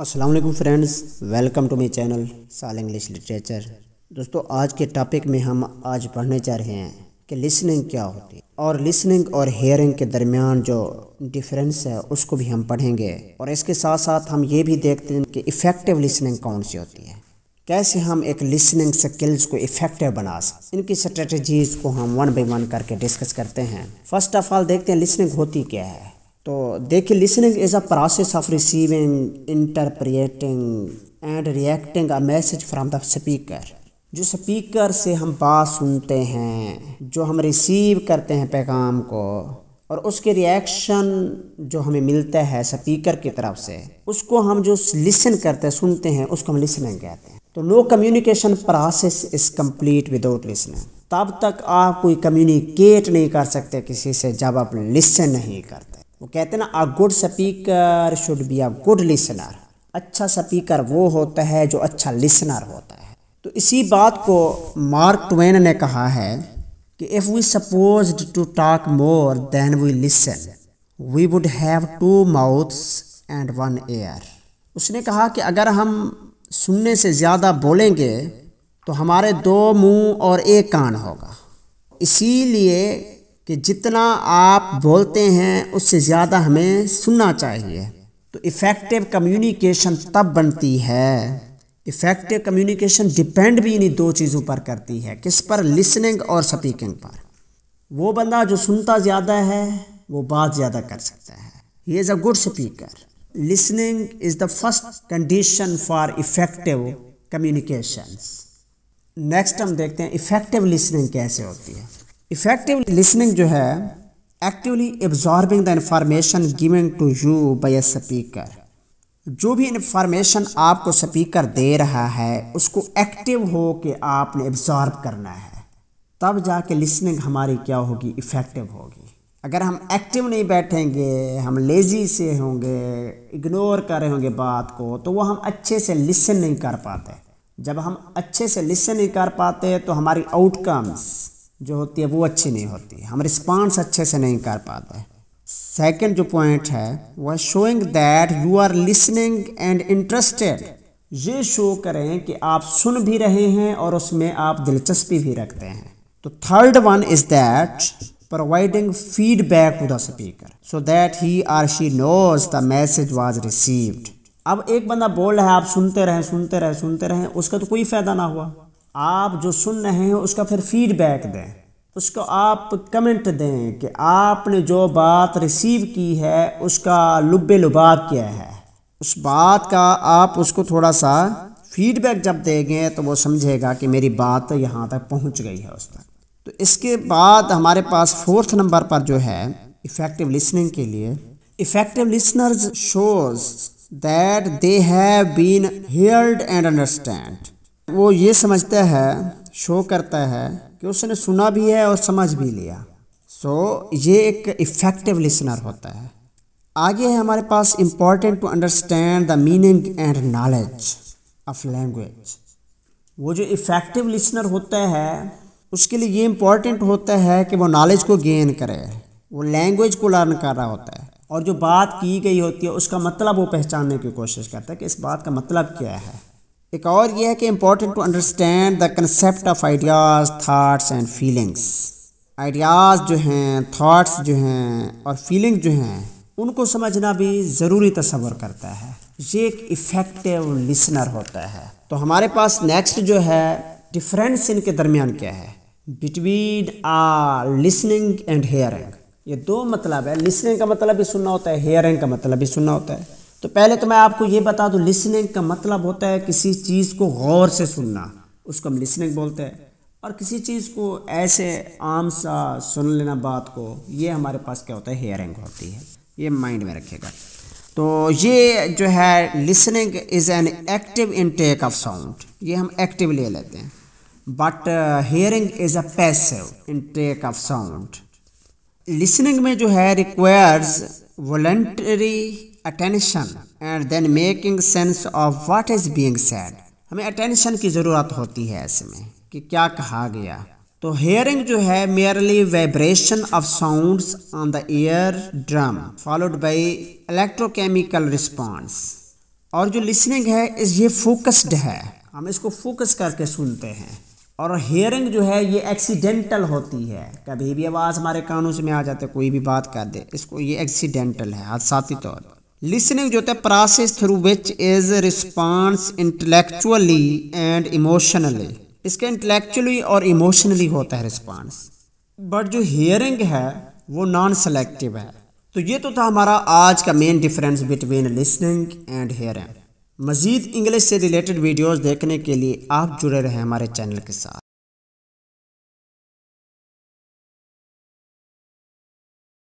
Aslam friends welcome to my channel साल English literature दोस्तों आज के टॉपिक में हम आज पढ़ने जा रहे हैं कि लिसनिंग क्या होती है और लिसनिंग और हेयरिंग के दरमियान जो डिफरेंस है उसको भी हम पढ़ेंगे और इसके साथ साथ हम ये भी देखते हैं कि इफ़ेक्टिव लिसनिंग कौन सी होती है कैसे हम एक लिसनिंग स्किल्स को इफेक्टिव बना सकते इनकी स्ट्रेटजीज को हम वन बाई वन करके डिस्कस करते हैं फर्स्ट ऑफ ऑल देखते हैं लिसनिंग होती क्या है तो देखिए listening is a process of receiving interpreting and reacting a message from the speaker जो स्पीकर से हम बात सुनते हैं जो हम रिसीव करते हैं पैगाम को और उसके रिएक्शन जो हमें मिलता है स्पीकर की तरफ से उसको हम जो लिसन करते हैं सुनते हैं उसको हम लिसनिंग कहते हैं तो no communication process is complete without listening तब तक आप कोई कम्युनिकेट नहीं कर सकते किसी से जब आप लिसन नहीं करते वो कहते हैं ना a good speaker should be a good listener अच्छा स्पीकर वो होता है जो अच्छा लिसनर होता है तो इसी बात को मार्क ट्वेन ने कहा है कि if we suppose to talk more than we listen we would have two mouths and one ear उसने कहा कि अगर हम सुनने से ज़्यादा बोलेंगे तो हमारे दो मुंह और एक कान होगा इसीलिए कि जितना आप बोलते हैं उससे ज़्यादा हमें सुनना चाहिए तो इफ़ेक्टिव कम्युनिकेशन तब बनती है इफ़ेक्टिव कम्युनिकेशन डिपेंड भी इन्हीं दो चीज़ों पर करती है किस पर लिसनिंग और स्पीकिंग पर वो बंदा जो सुनता ज़्यादा है वो बात ज़्यादा कर सकता है he is a good speaker listening is the first condition for effective communication next हम देखते हैं इफ़ेक्टिव लिसनिंग कैसे होती है इफेक्टिव लिसनिंग जो है actively absorbing the information giving to you by a speaker जो भी इंफॉर्मेशन आपको स्पीकर दे रहा है उसको एक्टिव हो के आपने एब्जॉर्ब करना है तब जाके लिसनिंग हमारी क्या होगी इफ़ेक्टिव होगी अगर हम एक्टिव नहीं बैठेंगे हम लेजी से होंगे इग्नोर कर रहे होंगे बात को तो वो हम अच्छे से लिसन नहीं कर पाते जब हम अच्छे से लिसन नहीं कर पाते तो हमारी आउटकम्स जो होती है वो अच्छी नहीं होती हम रिस्पॉन्स अच्छे से नहीं कर पाते सेकेंड जो पॉइंट है वह showing that you are listening and interested ये शो करें कि आप सुन भी रहे हैं और उसमें आप दिलचस्पी भी रखते हैं तो third one is that providing feedback to the speaker so that he or she knows the message was received अब एक बंदा बोल रहा है आप सुनते रहें सुनते रहें सुनते रहें उसका तो कोई फायदा ना हुआ आप जो सुन रहे हैं उसका फिर फीडबैक दें तो उसको आप कमेंट दें कि आपने जो बात रिसीव की है उसका लुब्बे लुबाब क्या है उस बात का आप उसको थोड़ा सा फीडबैक जब देंगे तो वो समझेगा कि मेरी बात यहाँ तक पहुँच गई है उस तक तो इसके बाद हमारे पास फोर्थ नंबर पर जो है इफ़ेक्टिव लिसनिंग के लिए effective listeners shows that they have been heard and understand वो ये समझता है शो करता है कि उसने सुना भी है और समझ भी लिया सो so, ये एक इफ़ेक्टिव लिसनर होता है आगे है हमारे पास important to understand the meaning and knowledge of language वो जो इफ़ेक्टिव लिसनर होता है उसके लिए ये इम्पॉर्टेंट होता है कि वो नॉलेज को गेन करे वो लैंग्वेज को लर्न कर रहा होता है और जो बात की गई होती है उसका मतलब वो पहचानने की कोशिश करता है कि इस बात का मतलब क्या है एक और यह है कि important to understand the concept of ideas thoughts and feelings ideas जो हैं थाट्स जो हैं और फीलिंग जो हैं उनको समझना भी ज़रूरी तस्वर करता है ये एक इफ़ेक्टिव लिसनर होता है तो हमारे पास नेक्स्ट जो है डिफरेंस इनके दरमियान क्या है between are listening and hearing ये दो मतलब है लिसनिंग का मतलब भी सुनना होता है हेयरिंग का मतलब भी सुनना होता है तो पहले तो मैं आपको ये बता दूँ लिसनिंग का मतलब होता है किसी चीज़ को गौर से सुनना उसको हम लिसनिंग बोलते हैं और किसी चीज़ को ऐसे आम सा सुन लेना बात को ये हमारे पास क्या होता है हेयरिंग होती है ये माइंड में रखेगा तो ये जो है listening is an active intake of sound ये हम एक्टिव ले लेते हैं but hearing is a passive intake of sound listening में जो है requires voluntary attention and then making sense of what is being said. हमें अटेंशन की ज़रूरत होती है ऐसे में कि क्या कहा गया तो हेयरिंग जो है merely vibration of sounds on the eardrum followed by electrochemical response और जो लिसनिंग है इस ये फोकस्ड है हम इसको फोकस करके सुनते हैं और हेयरिंग जो है ये एक्सीडेंटल होती है कभी भी आवाज़ हमारे कानों से में आ जाते कोई भी बात कर दे इसको ये एक्सीडेंटल है हादसाती तौर पर लिसनिंग जो होता है process through which is response intellectually and emotionally इसका इंटेलेक्चुअली और इमोशनली होता है रिस्पॉन्स बट जो हियरिंग है वो नॉन सेलेक्टिव है तो ये तो था हमारा आज का main difference between listening and hearing मज़ीद इंग्लिश से रिलेटेड वीडियोस देखने के लिए आप जुड़े रहें हमारे चैनल के साथ